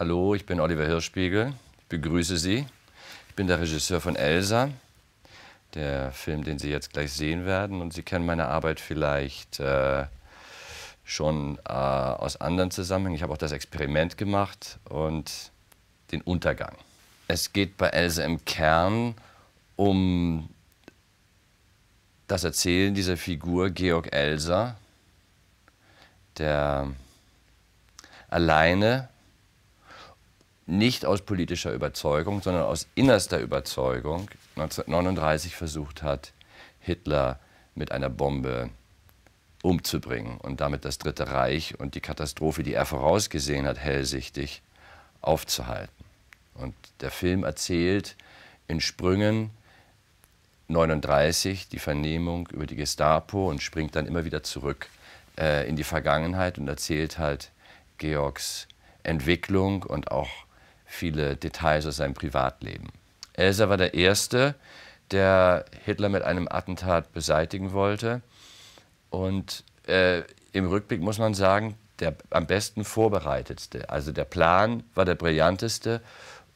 Hallo, ich bin Oliver Hirschspiegel. Ich begrüße Sie. Ich bin der Regisseur von Elsa, der Film, den Sie jetzt gleich sehen werden. Und Sie kennen meine Arbeit vielleicht äh, schon äh, aus anderen Zusammenhängen. Ich habe auch das Experiment gemacht und den Untergang. Es geht bei Elsa im Kern um das Erzählen dieser Figur Georg Elsa, der alleine nicht aus politischer Überzeugung, sondern aus innerster Überzeugung 1939 versucht hat, Hitler mit einer Bombe umzubringen und damit das Dritte Reich und die Katastrophe, die er vorausgesehen hat, hellsichtig aufzuhalten. Und der Film erzählt in Sprüngen 1939 die Vernehmung über die Gestapo und springt dann immer wieder zurück äh, in die Vergangenheit und erzählt halt Georgs Entwicklung und auch viele Details aus seinem Privatleben. Elsa war der Erste, der Hitler mit einem Attentat beseitigen wollte. Und äh, im Rückblick muss man sagen, der am besten vorbereitetste. Also der Plan war der brillanteste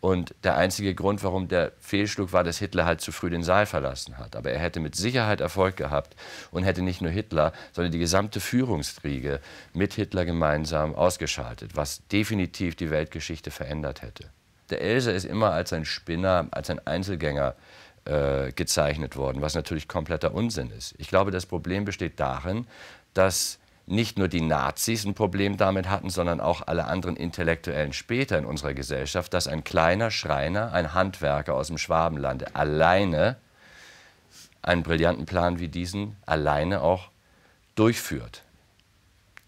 und der einzige Grund, warum der fehlschlug, war, dass Hitler halt zu früh den Saal verlassen hat. Aber er hätte mit Sicherheit Erfolg gehabt und hätte nicht nur Hitler, sondern die gesamte Führungsriege mit Hitler gemeinsam ausgeschaltet, was definitiv die Weltgeschichte verändert hätte. Der Else ist immer als ein Spinner, als ein Einzelgänger äh, gezeichnet worden, was natürlich kompletter Unsinn ist. Ich glaube, das Problem besteht darin, dass nicht nur die Nazis ein Problem damit hatten, sondern auch alle anderen Intellektuellen später in unserer Gesellschaft, dass ein kleiner Schreiner, ein Handwerker aus dem Schwabenlande alleine einen brillanten Plan wie diesen alleine auch durchführt.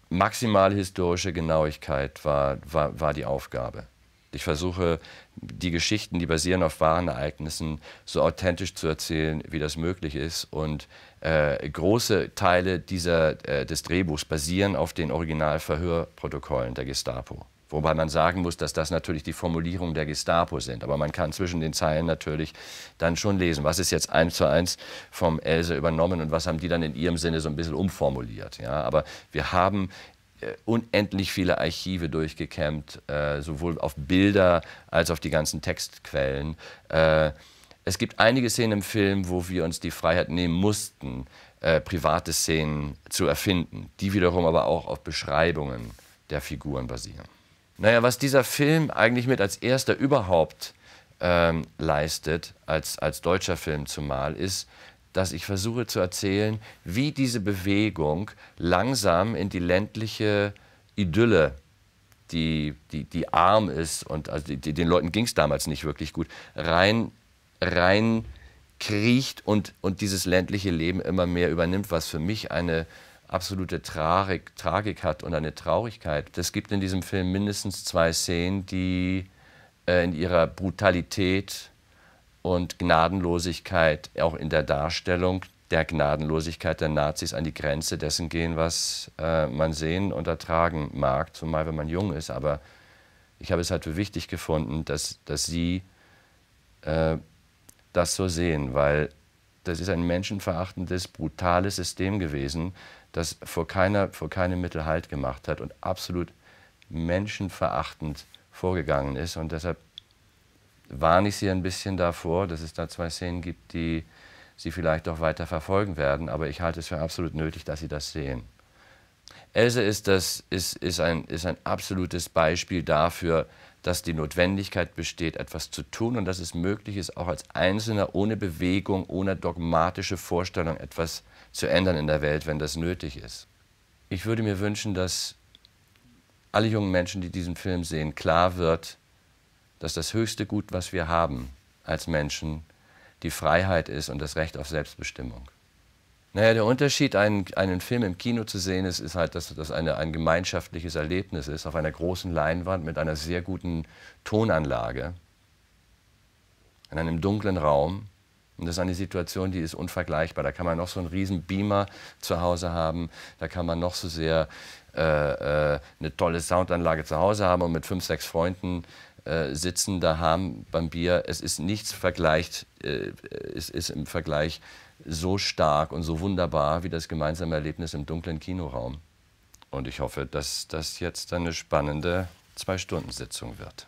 Maximal historische Genauigkeit war, war, war die Aufgabe. Ich versuche, die Geschichten, die basieren auf wahren Ereignissen, so authentisch zu erzählen, wie das möglich ist. Und äh, große Teile dieser, äh, des Drehbuchs basieren auf den Originalverhörprotokollen der Gestapo. Wobei man sagen muss, dass das natürlich die Formulierungen der Gestapo sind. Aber man kann zwischen den Zeilen natürlich dann schon lesen, was ist jetzt eins zu eins vom Else übernommen und was haben die dann in ihrem Sinne so ein bisschen umformuliert. Ja, aber wir haben äh, unendlich viele Archive durchgekämmt, äh, sowohl auf Bilder als auf die ganzen Textquellen. Äh, es gibt einige Szenen im Film, wo wir uns die Freiheit nehmen mussten, äh, private Szenen zu erfinden, die wiederum aber auch auf Beschreibungen der Figuren basieren. Naja, was dieser Film eigentlich mit als erster überhaupt ähm, leistet, als, als deutscher Film zumal, ist, dass ich versuche zu erzählen, wie diese Bewegung langsam in die ländliche Idylle, die, die, die arm ist und also die, die, den Leuten ging es damals nicht wirklich gut, rein, rein kriecht und, und dieses ländliche Leben immer mehr übernimmt, was für mich eine absolute Tragik, Tragik hat und eine Traurigkeit. Es gibt in diesem Film mindestens zwei Szenen, die äh, in ihrer Brutalität und Gnadenlosigkeit auch in der Darstellung der Gnadenlosigkeit der Nazis an die Grenze dessen gehen, was äh, man sehen und ertragen mag, zumal wenn man jung ist. Aber ich habe es halt für wichtig gefunden, dass, dass Sie äh, das so sehen, weil das ist ein menschenverachtendes, brutales System gewesen, das vor, keiner, vor keinem Mittel Halt gemacht hat und absolut menschenverachtend vorgegangen ist. Und deshalb warne ich Sie ein bisschen davor, dass es da zwei Szenen gibt, die Sie vielleicht auch weiter verfolgen werden. Aber ich halte es für absolut nötig, dass Sie das sehen. Else ist, das, ist, ist, ein, ist ein absolutes Beispiel dafür, dass die Notwendigkeit besteht, etwas zu tun und dass es möglich ist, auch als Einzelner ohne Bewegung, ohne dogmatische Vorstellung etwas zu ändern in der Welt, wenn das nötig ist. Ich würde mir wünschen, dass alle jungen Menschen, die diesen Film sehen, klar wird, dass das höchste Gut, was wir haben als Menschen, die Freiheit ist und das Recht auf Selbstbestimmung. Naja, der Unterschied, einen, einen Film im Kino zu sehen, ist, ist halt, dass das eine, ein gemeinschaftliches Erlebnis ist, auf einer großen Leinwand mit einer sehr guten Tonanlage, in einem dunklen Raum. Und das ist eine Situation, die ist unvergleichbar. Da kann man noch so einen riesen Beamer zu Hause haben, da kann man noch so sehr äh, äh, eine tolle Soundanlage zu Hause haben und mit fünf, sechs Freunden äh, sitzen da haben beim Bier. Es ist nichts vergleicht, äh, es ist im Vergleich so stark und so wunderbar wie das gemeinsame Erlebnis im dunklen Kinoraum. Und ich hoffe, dass das jetzt eine spannende Zwei-Stunden-Sitzung wird.